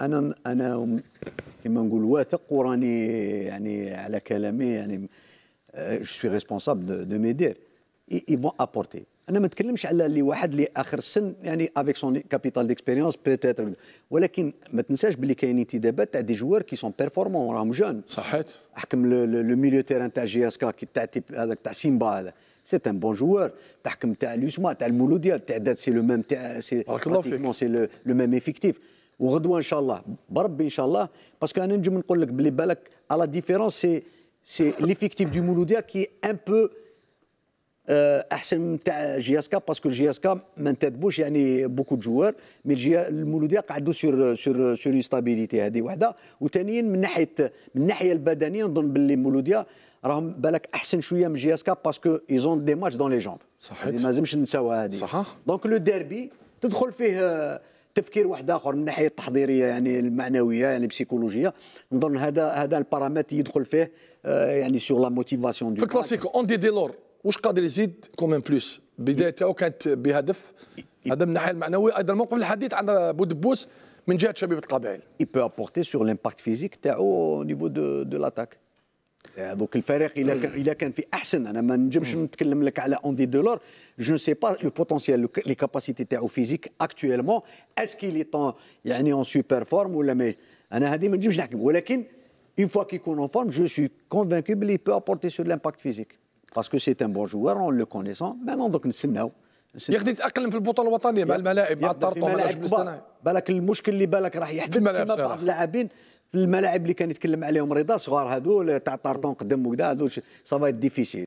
انا انا كما نقول واثق وراني يعني على كلامي يعني جو سوي ريسبونسابل دو مي دير اي فون ابورتي انا ما نتكلمش على اللي واحد اللي اخر السن يعني افيك سون كابيتال ديكسبيريونس بيتيتر ولكن ما تنساش باللي كاين انتدابات تاع دي جوار كي سون بيرفورمون راهم جون صحيت احكم لو ميليو تيران تاع جي اس كا تاع تيب هذاك تاع سيمبا هذا سي ان بون جوار تحكم تاع لوسما تاع المولوديا تاع داد سي لو ميم تاع سي بارك الله فيك سي لو ميم افيكتيف وغدوه ان شاء الله بربي ان شاء الله باسكو انا نجم نقول لك بلي بالك على ديفيرونس سي سي ليفيكتيف دو مولوديا كي ان بو احسن من تاع جي اس كا باسكو جي اس كا ما انتدبوش يعني بوكو جوار مي جي المولوديا قعدوا سور سور سور ستابيليتي هذه وحده وثانيا من ناحيه من الناحيه البدنيه نظن باللي مولوديا راهم بالك احسن شويه من جي اس كا باسكو ايزون دي ماتش دون لي جامب صحيح ما لازمش نساوها هذه صحيح دونك لو ديربي تدخل فيه تفكير واحد اخر من الناحيه التحضيريه يعني المعنويه يعني البسيكولوجيه نظن هذا هذا البارامتر يدخل فيه آه، يعني سور لا موتيفاسيون في الكلاسيكو اون دي ديلور واش قادر يزيد كومين بلوس بدايته كانت بهدف هذا من الناحيه المعنويه ايضا موقف الحديث عند بودبوس من جهه شبيبه القبائل. اي بو ابورتي سور لامباكت فيزيك تاعو نيفو دو لاتاك دونك الفريق الا كان الا كان في احسن انا ما نجمش نتكلم لك على اوندي دولور جو سي با لو بوتونسيال لي كاباسيتي تاعو فيزيك اكتويلمون اسكي لي طون يعني اون سوبر فورم ولا ما انا هذه ما نجمش نحكم ولكن اون فوا كيكون اون فورم جو je suis بلي qu'il ابورتي apporter sur l'impact فيزيك باسكو que c'est بون bon joueur, لو كونيسون دونك Maintenant, نستناو يقدر يتاقلم في البطوله الوطنيه مع الملاعب مع الطرطوم بالك المشكل اللي بالك راح يحدث في بعض اللاعبين في الملاعب اللي كان يتكلم عليهم رضا صغار هذو تاع طارطون قدام وكذا هذو صافا ديفيسيل